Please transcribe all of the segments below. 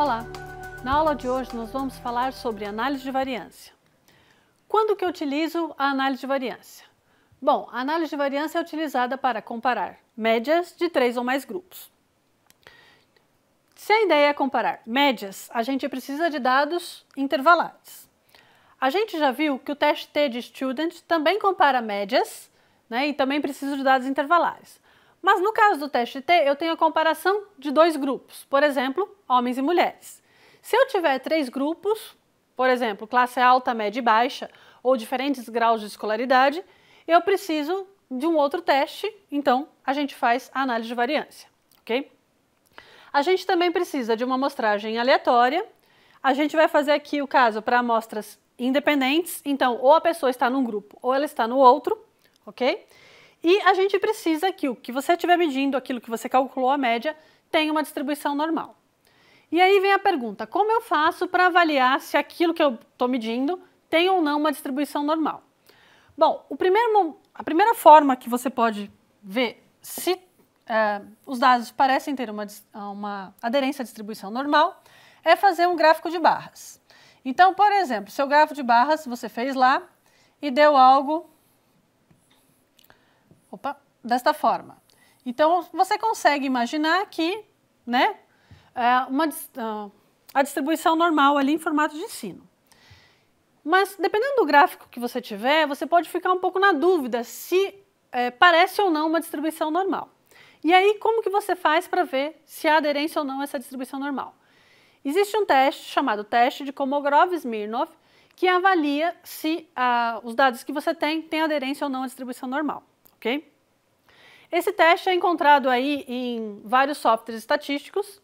Olá! Na aula de hoje nós vamos falar sobre análise de variância. Quando que eu utilizo a análise de variância? Bom, a análise de variância é utilizada para comparar médias de três ou mais grupos. Se a ideia é comparar médias, a gente precisa de dados intervalares. A gente já viu que o teste T de Student também compara médias né, e também precisa de dados intervalares. Mas no caso do teste T, eu tenho a comparação de dois grupos, por exemplo, homens e mulheres. Se eu tiver três grupos, por exemplo, classe alta, média e baixa, ou diferentes graus de escolaridade, eu preciso de um outro teste, então a gente faz a análise de variância, ok? A gente também precisa de uma amostragem aleatória. A gente vai fazer aqui o caso para amostras independentes, então ou a pessoa está num grupo ou ela está no outro, ok? E a gente precisa que o que você estiver medindo, aquilo que você calculou a média, tenha uma distribuição normal. E aí vem a pergunta: como eu faço para avaliar se aquilo que eu estou medindo tem ou não uma distribuição normal? Bom, primeiro, a primeira forma que você pode ver se é, os dados parecem ter uma, uma aderência à distribuição normal é fazer um gráfico de barras. Então, por exemplo, seu gráfico de barras você fez lá e deu algo opa, desta forma. Então, você consegue imaginar que né, é uma, ah, a distribuição normal ali em formato de sino. Mas, dependendo do gráfico que você tiver, você pode ficar um pouco na dúvida se é, parece ou não uma distribuição normal. E aí, como que você faz para ver se há aderência ou não a essa distribuição normal? Existe um teste chamado teste de Kolmogorov-Smirnov que avalia se ah, os dados que você tem têm aderência ou não à distribuição normal ok? Esse teste é encontrado aí em vários softwares estatísticos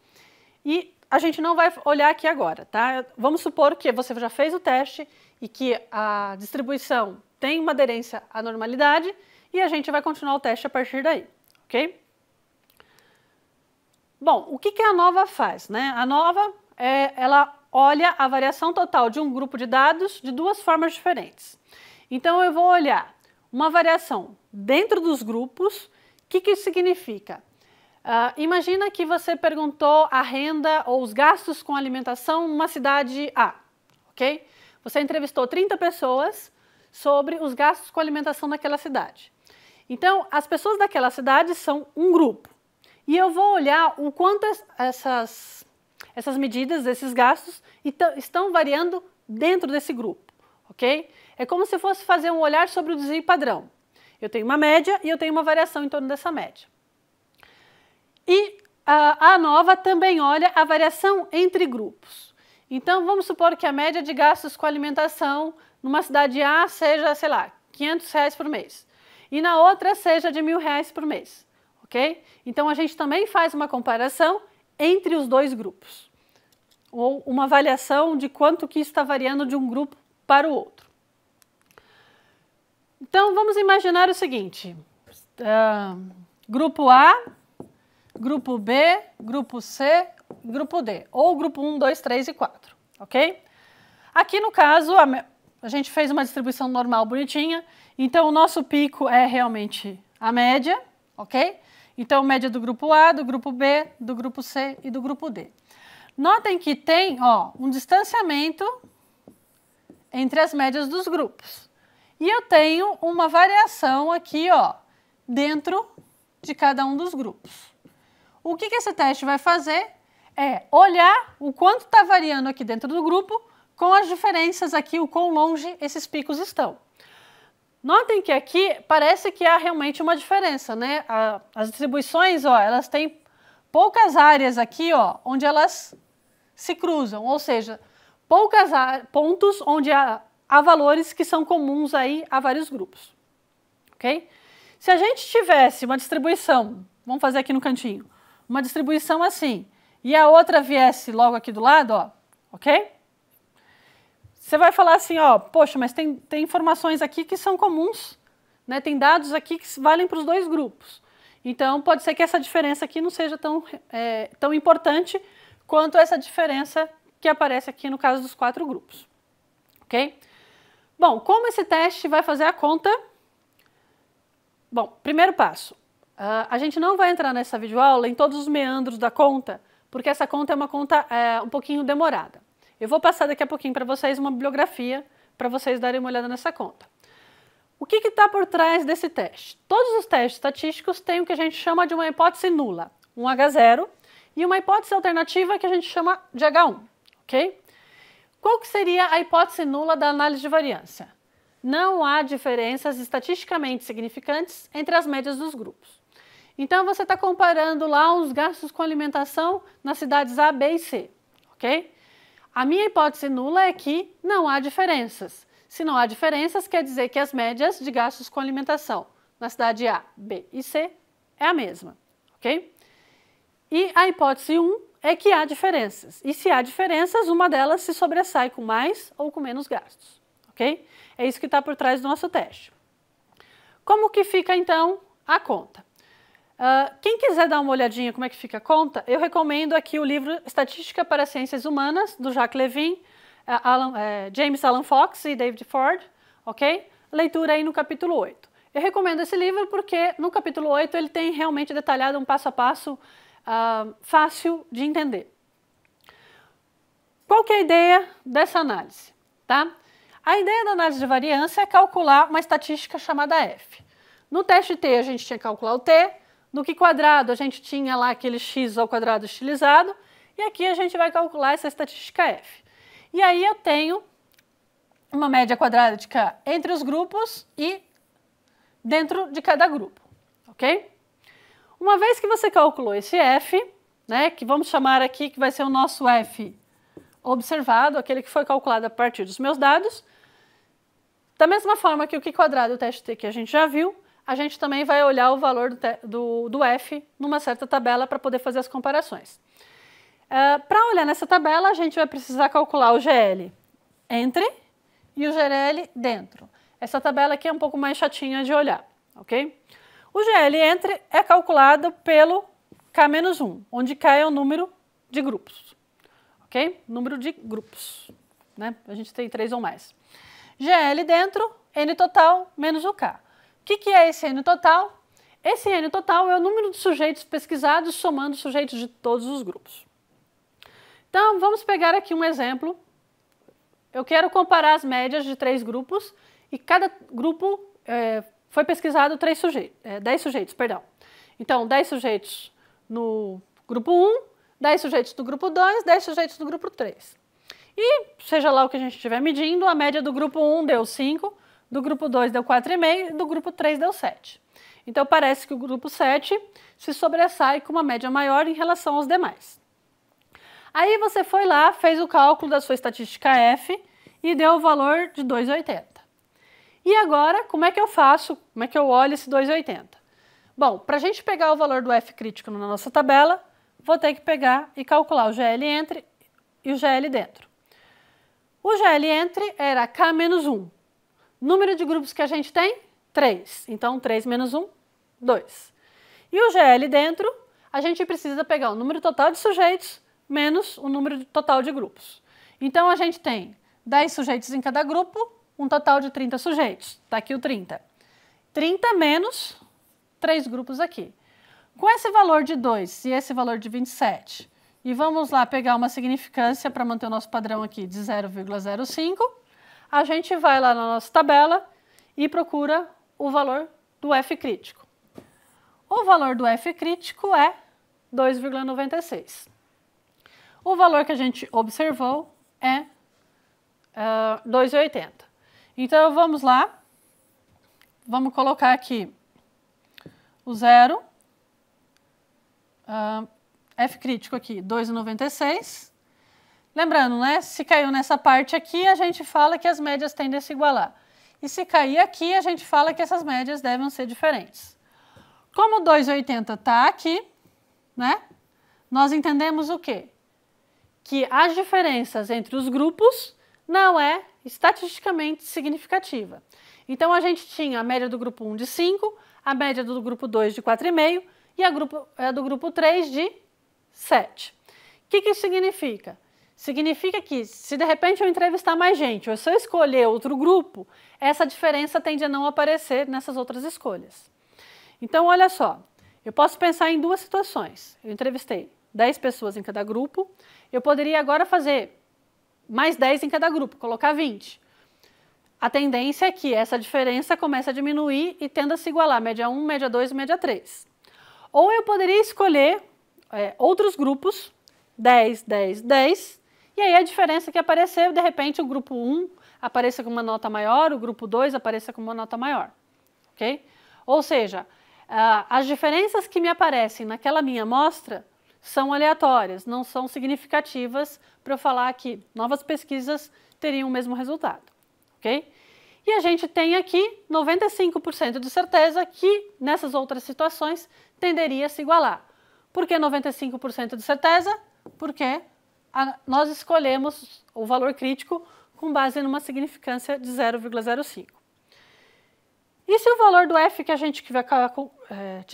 e a gente não vai olhar aqui agora, tá? Vamos supor que você já fez o teste e que a distribuição tem uma aderência à normalidade e a gente vai continuar o teste a partir daí, ok? Bom, o que, que a nova faz, né? A nova, é, ela olha a variação total de um grupo de dados de duas formas diferentes. Então eu vou olhar uma variação dentro dos grupos. O que, que isso significa? Uh, imagina que você perguntou a renda ou os gastos com alimentação numa cidade A, ok? Você entrevistou 30 pessoas sobre os gastos com alimentação naquela cidade. Então, as pessoas daquela cidade são um grupo. E eu vou olhar o quanto essas, essas medidas, esses gastos, estão variando dentro desse grupo, ok? É como se fosse fazer um olhar sobre o desvio padrão. Eu tenho uma média e eu tenho uma variação em torno dessa média. E a, a nova também olha a variação entre grupos. Então, vamos supor que a média de gastos com alimentação numa cidade A seja, sei lá, 500 reais por mês. E na outra seja de mil reais por mês, ok? Então, a gente também faz uma comparação entre os dois grupos. Ou uma avaliação de quanto que está variando de um grupo para o outro. Então vamos imaginar o seguinte: uh, grupo A, grupo B, grupo C, grupo D, ou grupo 1, 2, 3 e 4, ok? Aqui no caso, a, a gente fez uma distribuição normal bonitinha, então o nosso pico é realmente a média, ok? Então, média do grupo A, do grupo B, do grupo C e do grupo D. Notem que tem ó, um distanciamento entre as médias dos grupos. E eu tenho uma variação aqui, ó, dentro de cada um dos grupos. O que, que esse teste vai fazer é olhar o quanto está variando aqui dentro do grupo com as diferenças aqui, o quão longe esses picos estão. Notem que aqui parece que há realmente uma diferença, né? A, as distribuições, ó, elas têm poucas áreas aqui, ó, onde elas se cruzam, ou seja, poucas pontos onde há a valores que são comuns aí a vários grupos. Ok? Se a gente tivesse uma distribuição, vamos fazer aqui no cantinho, uma distribuição assim, e a outra viesse logo aqui do lado, ó, ok? Você vai falar assim, ó, poxa, mas tem, tem informações aqui que são comuns, né? Tem dados aqui que valem para os dois grupos. Então, pode ser que essa diferença aqui não seja tão, é, tão importante quanto essa diferença que aparece aqui no caso dos quatro grupos. Ok? Bom, como esse teste vai fazer a conta? Bom, primeiro passo. Uh, a gente não vai entrar nessa videoaula em todos os meandros da conta, porque essa conta é uma conta é, um pouquinho demorada. Eu vou passar daqui a pouquinho para vocês uma bibliografia para vocês darem uma olhada nessa conta. O que está por trás desse teste? Todos os testes estatísticos têm o que a gente chama de uma hipótese nula, um H0, e uma hipótese alternativa que a gente chama de H1, ok? Qual que seria a hipótese nula da análise de variância? Não há diferenças estatisticamente significantes entre as médias dos grupos. Então você está comparando lá os gastos com alimentação nas cidades A, B e C, ok? A minha hipótese nula é que não há diferenças. Se não há diferenças, quer dizer que as médias de gastos com alimentação na cidade A, B e C é a mesma, ok? E a hipótese 1 é que há diferenças. E se há diferenças, uma delas se sobressai com mais ou com menos gastos. Ok? É isso que está por trás do nosso teste. Como que fica então a conta? Uh, quem quiser dar uma olhadinha como é que fica a conta, eu recomendo aqui o livro Estatística para Ciências Humanas, do Jacques Levin, é, Alan, é, James Alan Fox e David Ford, ok? Leitura aí no capítulo 8. Eu recomendo esse livro porque no capítulo 8 ele tem realmente detalhado um passo a passo ah, fácil de entender. Qual que é a ideia dessa análise? Tá? A ideia da análise de variância é calcular uma estatística chamada F. No teste T a gente tinha que calcular o T, no que quadrado a gente tinha lá aquele x ao quadrado estilizado, e aqui a gente vai calcular essa estatística F. E aí eu tenho uma média quadrática entre os grupos e dentro de cada grupo, ok? Uma vez que você calculou esse F, né, que vamos chamar aqui que vai ser o nosso F observado, aquele que foi calculado a partir dos meus dados, da mesma forma que o Q quadrado e o teste T que a gente já viu, a gente também vai olhar o valor do, do, do F numa certa tabela para poder fazer as comparações. Uh, eh, para olhar nessa tabela, a gente vai precisar calcular o GL entre e o GL dentro. Essa tabela aqui é um pouco mais chatinha de olhar, ok? O GL entre é calculado pelo K-1, onde K é o número de grupos. Ok? Número de grupos. Né? A gente tem três ou mais. GL dentro, N total menos o K. O que, que é esse N total? Esse N total é o número de sujeitos pesquisados somando os sujeitos de todos os grupos. Então, vamos pegar aqui um exemplo. Eu quero comparar as médias de três grupos e cada grupo é, foi pesquisado três sujeitos, é, 10 sujeitos, perdão. Então, 10 sujeitos no grupo 1, 10 sujeitos do grupo 2, 10 sujeitos do grupo 3. E, seja lá o que a gente estiver medindo, a média do grupo 1 deu 5, do grupo 2 deu 4,5 e do grupo 3 deu 7. Então, parece que o grupo 7 se sobressai com uma média maior em relação aos demais. Aí você foi lá, fez o cálculo da sua estatística F e deu o valor de 2,80. E agora, como é que eu faço? Como é que eu olho esse 2,80? Bom, para a gente pegar o valor do F crítico na nossa tabela, vou ter que pegar e calcular o GL entre e o GL dentro. O GL entre era K menos 1. Número de grupos que a gente tem? 3. Então, 3 menos 1, 2. E o GL dentro, a gente precisa pegar o número total de sujeitos menos o número total de grupos. Então, a gente tem 10 sujeitos em cada grupo, um total de 30 sujeitos. Está aqui o 30. 30 menos três grupos aqui. Com esse valor de 2 e esse valor de 27, e vamos lá pegar uma significância para manter o nosso padrão aqui de 0,05, a gente vai lá na nossa tabela e procura o valor do F crítico. O valor do F crítico é 2,96. O valor que a gente observou é uh, ah, 2,80. Então vamos lá. Vamos colocar aqui o zero. Uh, F crítico aqui, 2,96. Lembrando, né? Se caiu nessa parte aqui, a gente fala que as médias tendem a se igualar. E se cair aqui, a gente fala que essas médias devem ser diferentes. Como 2,80 está aqui, né? Nós entendemos o quê? Que as diferenças entre os grupos não é estatisticamente significativa. Então a gente tinha a média do grupo 1 de 5, a média do grupo 2 de 4,5 e a, grupo, a é, do grupo 3 de 7. O que, que isso significa? Significa que se de repente eu entrevistar mais gente ou se eu escolher outro grupo, essa diferença tende a não aparecer nessas outras escolhas. Então olha só, eu posso pensar em duas situações. Eu entrevistei 10 pessoas em cada grupo, eu poderia agora fazer mais 10 em cada grupo, colocar 20. A tendência é que essa diferença comece a diminuir e tenda a se igualar, média 1, média 2 e média 3. Ou eu poderia escolher é, outros grupos, 10, 10, 10, e aí a diferença que aparecer, de repente, o grupo 1 apareça com uma nota maior, o grupo 2 apareça com uma nota maior, ok? Ou seja, ah, as diferenças que me aparecem naquela minha amostra são aleatórias, não são significativas para eu falar que novas pesquisas teriam o mesmo resultado, ok? E a gente tem aqui 95% de certeza que nessas outras situações tenderia a se igualar. Por que 95% de certeza? Porque a, nós escolhemos o valor crítico com base numa significância de 0,05. E se o valor do F que a gente tiver,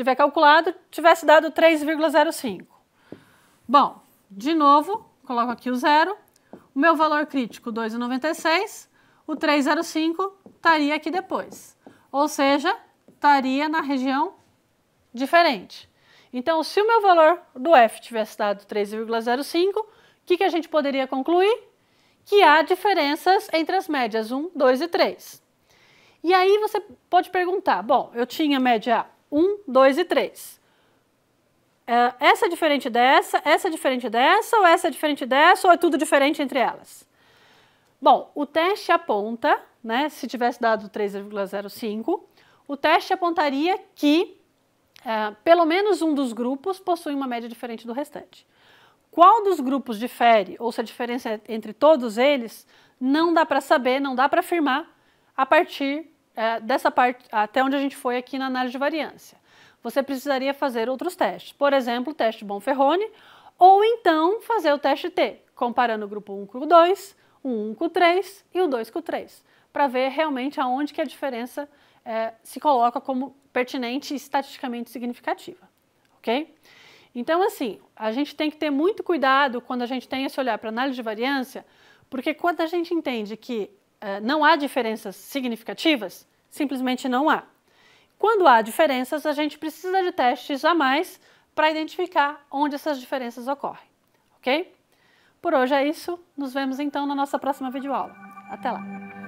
eh, calculado tivesse dado 3,05? Bom, de novo, coloco aqui o zero. O meu valor crítico, 2,96. O 3,05 estaria aqui depois. Ou seja, estaria na região diferente. Então, se o meu valor do F tivesse dado 3,05, o que, que a gente poderia concluir? Que há diferenças entre as médias 1, 2 e 3. E aí você pode perguntar, bom, eu tinha média 1, 2 e 3. É, essa é diferente dessa, essa é diferente dessa, ou essa é diferente dessa, ou é tudo diferente entre elas? Bom, o teste aponta, né, se tivesse dado 3,05, o teste apontaria que é, pelo menos um dos grupos possui uma média diferente do restante. Qual dos grupos difere, ou se a diferença é entre todos eles, não dá para saber, não dá para afirmar a partir é, dessa parte, até onde a gente foi aqui na análise de variância você precisaria fazer outros testes. Por exemplo, o teste Bonferroni, ou então fazer o teste T, comparando o grupo 1 com o 2, o 1 com o 3 e o 2 com o 3, para ver realmente aonde que a diferença é, se coloca como pertinente e estatisticamente significativa, ok? Então, assim, a gente tem que ter muito cuidado quando a gente tem esse olhar para análise de variância, porque quando a gente entende que é, não há diferenças significativas, simplesmente não há. Quando há diferenças, a gente precisa de testes a mais para identificar onde essas diferenças ocorrem, ok? Por hoje é isso, nos vemos então na nossa próxima videoaula. Até lá!